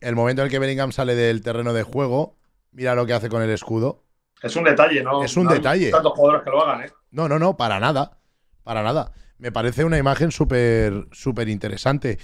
el momento en el que Bellingham sale del terreno de juego, mira lo que hace con el escudo. Es un detalle, ¿no? Es un detalle. tantos jugadores que lo hagan, ¿eh? No, no, no, para nada. Para nada. Me parece una imagen súper, súper interesante.